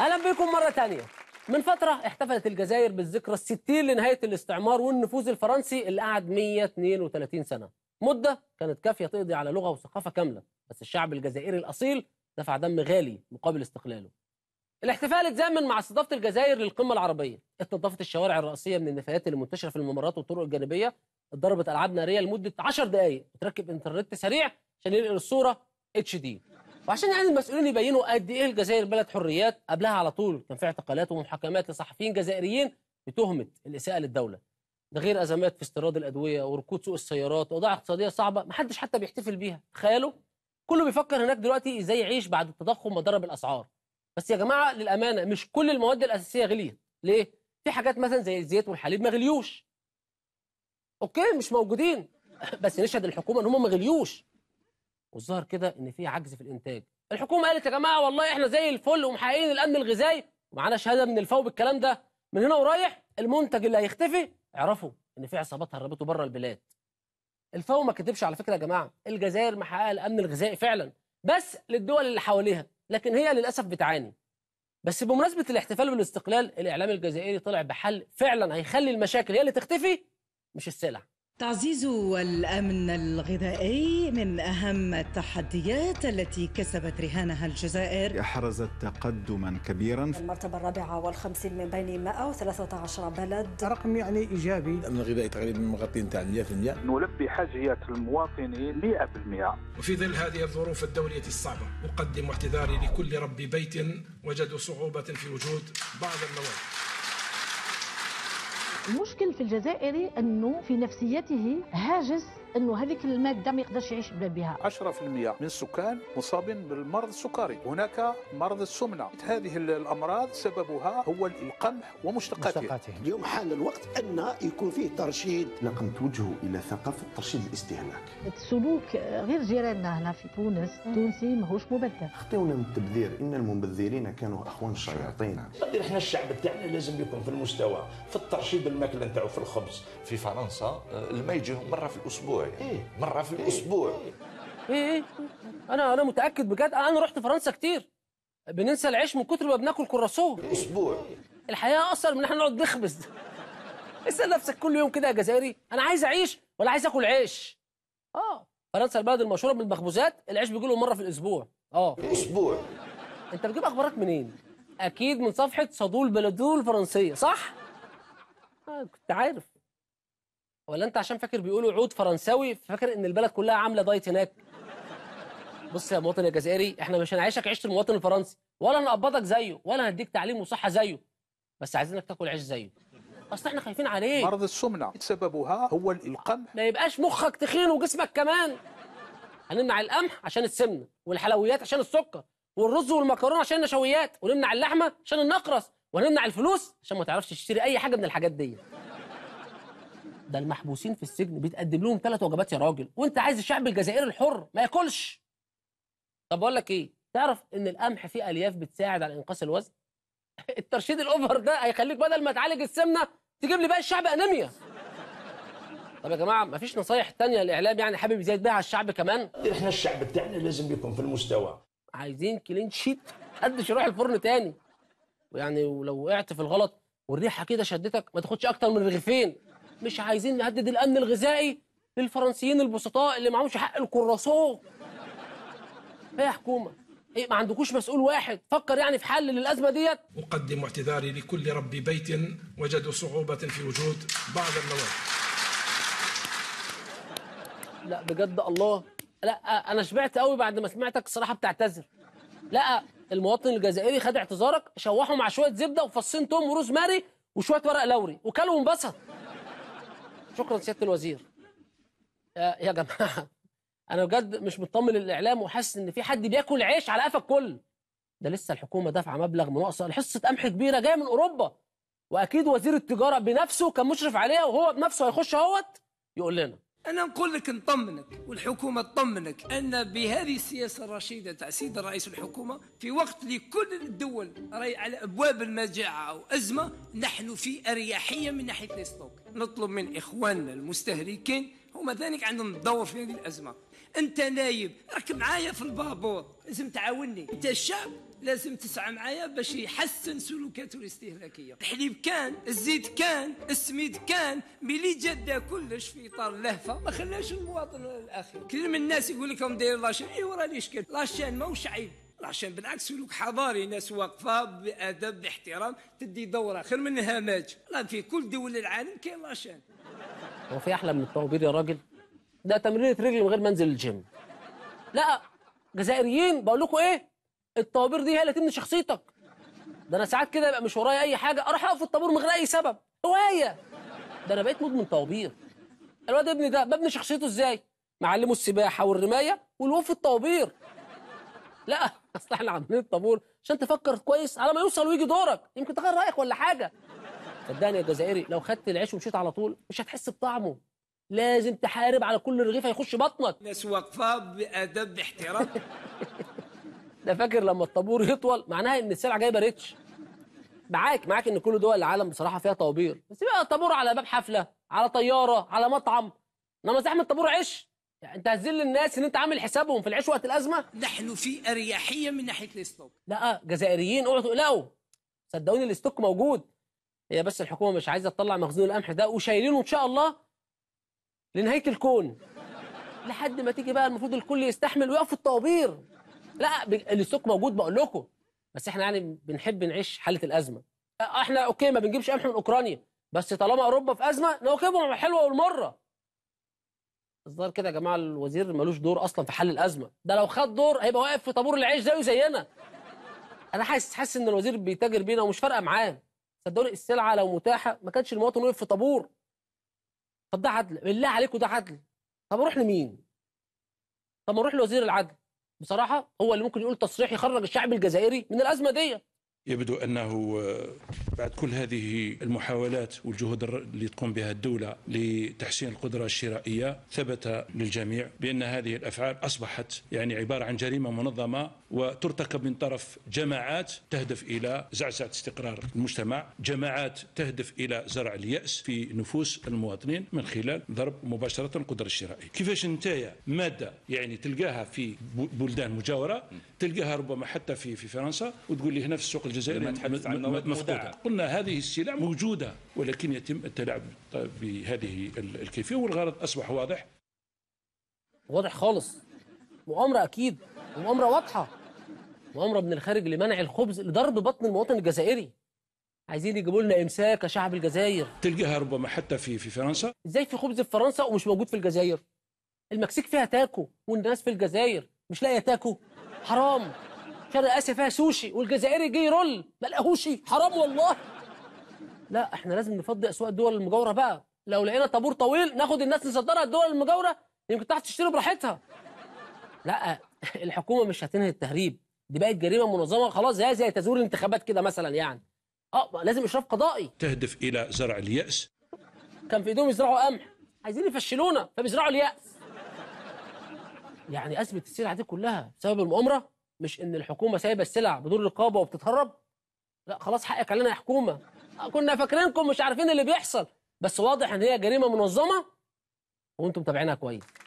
اهلا بكم مره ثانيه من فترة احتفلت الجزائر بالذكرى الستين لنهاية الاستعمار والنفوذ الفرنسي اللي قعد 132 سنة مدة كانت كافية تقضي على لغة وثقافة كاملة بس الشعب الجزائري الأصيل دفع دم غالي مقابل استقلاله الاحتفال اتزامن مع استضافة الجزائر للقمة العربية اتنظفت الشوارع الرئيسية من النفايات اللي منتشرة في الممرات والطرق الجانبية اتضربت ألعاب نارية لمدة 10 دقايق وتركب انترنت سريع عشان ينقل الصورة اتش دي وعشان يعني المسؤولين يبينوا قد ايه الجزائر بلد حريات قبلها على طول كان في اعتقالات ومحاكمات لصحفيين جزائريين بتهمه الاساءه للدوله ده غير ازمات في استيراد الادويه وركود سوق السيارات واوضاع اقتصاديه صعبه محدش حتى بيحتفل بيها تخيلوا كله بيفكر هناك دلوقتي ازاي يعيش بعد التضخم وضرب الاسعار بس يا جماعه للامانه مش كل المواد الاساسيه غليت ليه في حاجات مثلا زي الزيت والحليب ما غليوش اوكي مش موجودين بس نشهد الحكومه ان هم ما غليوش والظاهر كده ان في عجز في الانتاج الحكومه قالت يا جماعه والله احنا زي الفل ومحققين الامن الغذائي ومعانا شهاده من الفو بالكلام ده من هنا ورايح المنتج اللي هيختفي اعرفوا ان في عصابات هربته بره البلاد الفو ما كدبش على فكره يا جماعه الجزائر محققه الامن الغذائي فعلا بس للدول اللي حواليها لكن هي للاسف بتعاني بس بمناسبه الاحتفال بالاستقلال الاعلام الجزائري طلع بحل فعلا هيخلي المشاكل هي اللي تختفي مش السلع تعزيز الامن الغذائي من اهم التحديات التي كسبت رهانها الجزائر احرزت تقدما كبيرا المرتبه الرابعه والخمسين من بين 113 بلد رقم يعني ايجابي الامن الغذائي تقريبا مغطي نتاع 100% نلبي حاجيات المواطنين 100% وفي ظل هذه الظروف الدوليه الصعبه اقدم اعتذاري لكل رب بيت وجدوا صعوبه في وجود بعض المواد المشكل في الجزائري انه في نفسيته هاجس انه هذيك الماده ما يقدرش يعيش بها 10% من السكان مصابين بالمرض السكري هناك مرض السمنه هذه الامراض سببها هو القمح ومشتقاته مشتقاته. اليوم حان الوقت ان يكون فيه ترشيد لقمت وجهه الى ثقافه ترشيد الاستهلاك السلوك غير جيراننا هنا في تونس التونسي ماهوش مبذر خطيونا من التبذير ان المبذرين كانوا اخوان الشياطين احنا الشعب تاعنا لازم يكون في المستوى في الترشيد الماكله نتاعو في الخبز في فرنسا آه، الماء يجيهم مره في الاسبوع يعني إيه؟ مره في الاسبوع إيه؟, إيه. ايه ايه انا انا متاكد بجد انا رحت فرنسا كتير بننسى العيش من كتر ما بناكل كراسون إيه؟ اسبوع الحياه اصلا من احنا نقعد نخبز اسال نفسك كل يوم كده يا جزائري انا عايز اعيش ولا عايز اكل عيش اه فرنسا البلد المشهوره بالمخبوزات العيش بيجي لهم مره في الاسبوع اه اسبوع انت بتجيب اخبارك منين اكيد من صفحه صدول بلدول الفرنسيه صح كنت عارف ولا انت عشان فاكر بيقولوا عود فرنساوي فاكر ان البلد كلها عامله دايت هناك بص يا مواطن الجزائري احنا مش هنعيشك عيشه المواطن الفرنسي ولا نقبضك زيه ولا هنديك تعليم وصحه زيه بس عايزينك تاكل عيش زيه اصل احنا خايفين عليك مرض السمنه سببها هو القمح ما يبقاش مخك تخين وجسمك كمان هنمنع القمح عشان السمنه والحلويات عشان السكر والرز والمكرونه عشان النشويات ونمنع اللحمه عشان النقرس ونمنع الفلوس عشان ما تعرفش تشتري اي حاجه من الحاجات دي ده المحبوسين في السجن بيتقدم لهم ثلاث وجبات يا راجل وانت عايز الشعب الجزائري الحر ما ياكلش طب بقول لك ايه تعرف ان القمح فيه الياف بتساعد على انقاص الوزن الترشيد الاوفر ده هيخليك بدل ما تعالج السمنه تجيب لي بقى الشعب انيميا طب يا جماعه مفيش نصايح تانية الاعلام يعني حابب يزيد بيها على الشعب كمان احنا الشعب بتاعنا لازم يكون في المستوى عايزين كلين شيت محدش يروح الفرن تاني يعني ولو وقعت في الغلط والريحه كده شدتك ما تاخدش اكتر من رغيفين مش عايزين نهدد الامن الغذائي للفرنسيين البسطاء اللي معهمش حق الكراسو ايه يا حكومه ايه ما عندكوش مسؤول واحد فكر يعني في حل للازمه ديت اقدم اعتذاري لكل رب بيت وجدوا صعوبه في وجود بعض المواد لا بجد الله لا انا شبعت قوي بعد ما سمعتك الصراحه بتعتذر لا المواطن الجزائري خد اعتذارك شوحه مع شويه زبده وفصين توم وروز ماري وشويه ورق لوري وكلوا وانبسط شكرا سياده الوزير آه، يا جماعه انا بجد مش مطمن للاعلام وحاسس ان في حد بياكل عيش على قفا الكل ده لسه الحكومه دافعه مبلغ مناقصه لحصه قمح كبيره جايه من اوروبا واكيد وزير التجاره بنفسه كان مشرف عليها وهو بنفسه هيخش اهوت يقول لنا أنا نقول لك نطمنك والحكومة تطمنك أن بهذه السياسة الرشيدة تاع سيد رئيس الحكومة في وقت لكل الدول راهي على أبواب المجاعة أو أزمة نحن في أريحية من ناحية الاستوك نطلب من إخواننا المستهلكين هما ذلك عندهم الدور في هذه الأزمة أنت نايب راك معايا في البابور لازم تعاوني أنت الشعب لازم تسعى معايا باش يحسن سلوكاته الاستهلاكيه الحليب كان الزيت كان السميد كان ملي جد كلش في اطار اللهفه ما خلاش المواطن الاخير كل من الناس يقول لك راهم دايرين لاشين ايوا راني شكل لاشين ماهوش عيب لاشين بالعكس سلوك حضاري ناس واقفة بأدب باحترام تدي دورة خير من هاماج لا في كل دول العالم كاين لاشين هو في أحلى من الطوابير يا راجل ده تمرينة رجل من غير ما انزل الجيم لا جزائريين بقول لكم ايه الطوابير دي هي اللي تبني شخصيتك ده انا ساعات كده يبقى مش ورايا اي حاجه اروح اقف في الطابور من غير اي سبب هوايه ده انا بقيت مدمن طوابير الواد ابني ده ببني شخصيته ازاي معلمه السباحه والرمايه والوقوف في الطوابير لا اصل احنا عاملين الطابور عشان تفكر كويس على ما يوصل ويجي دورك يمكن تغير رايك ولا حاجه صدقني يا جزائري لو خدت العيش ومشيت على طول مش هتحس بطعمه لازم تحارب على كل رغيف هيخش بطنك ناس واقفه بادب احترام ده فاكر لما الطابور يطول معناها ان السلعه جايبه ريتش معاك معاك ان كل دول العالم بصراحه فيها طوابير بس بقى الطابور على باب حفله على طياره على مطعم انما زحمه طابور عش يعني انت هتذل الناس ان انت عامل حسابهم في العيش وقت الازمه نحن في اريحيه من ناحيه الاستوك لا جزائريين اوعوا تقلقوا صدقوني الاستوك موجود هي بس الحكومه مش عايزه تطلع مخزون القمح ده وشايلينه ان شاء الله لنهايه الكون لحد ما تيجي بقى المفروض الكل يستحمل ويقف الطوابير لا الاستوك موجود بقول لكم بس احنا يعني بنحب نعيش حاله الازمه احنا اوكي ما بنجيبش قمح من اوكرانيا بس طالما اوروبا في ازمه نواكبهم الحلوه والمره الظاهر كده يا جماعه الوزير ملوش دور اصلا في حل الازمه ده لو خد دور هيبقى واقف في طابور العيش زيه زينا انا حاسس حاسس ان الوزير بيتاجر بينا ومش فارقه معاه صدقوني السلعه لو متاحه ما كانش المواطن واقف في طابور طب ده عدل بالله عليكم ده عدل طب اروح لمين طب ما اروح لوزير العدل بصراحه هو اللي ممكن يقول تصريح يخرج الشعب الجزائري من الازمه ديت يبدو أنه آه، بعد كل هذه المحاولات والجهود اللي تقوم بها الدولة لتحسين القدرة الشرائية ثبت للجميع بأن هذه الأفعال أصبحت يعني عبارة عن جريمة منظمة وترتكب من طرف جماعات تهدف إلى زعزعة استقرار المجتمع جماعات تهدف إلى زرع اليأس في نفوس المواطنين من خلال ضرب مباشرة القدرة الشرائية كيفاش انتهي مادة يعني تلقاها في بلدان مجاورة تلقاها ربما حتى في, في فرنسا وتقول لي هنا في السوق الجزائري مفقودة قلنا هذه السلع موجودة ولكن يتم التلاعب بهذه الكيفية والغرض أصبح واضح واضح خالص مؤامرة أكيد مؤامرة واضحة مؤامرة من الخارج لمنع الخبز لضرب بطن المواطن الجزائري عايزين يجيبوا لنا امساك شعب الجزائر تلقاها ربما حتى في في فرنسا ازاي في خبز في فرنسا ومش موجود في الجزائر المكسيك فيها تاكو والناس في الجزائر مش لاقيه تاكو حرام شرق اسيا فيها سوشي والجزائري جه يرول ما لقاهوش حرام والله لا احنا لازم نفضي اسواق الدول المجاوره بقى لو لقينا طابور طويل ناخد الناس نصدرها الدول المجاوره يمكن تحت تشتري براحتها لا الحكومه مش هتنهي التهريب دي بقت جريمه منظمه خلاص زي زي تزوير الانتخابات كده مثلا يعني اه لازم اشراف قضائي تهدف الى زرع الياس كان في ايديهم يزرعوا قمح عايزين يفشلونا فبيزرعوا الياس يعني ازمه السلع دي كلها بسبب المؤامره مش ان الحكومه سايبه السلع بدون رقابه وبتتهرب لا خلاص حقك علينا يا حكومه كنا فاكرينكم مش عارفين اللي بيحصل بس واضح ان هي جريمه منظمه وانتم متابعينها كويس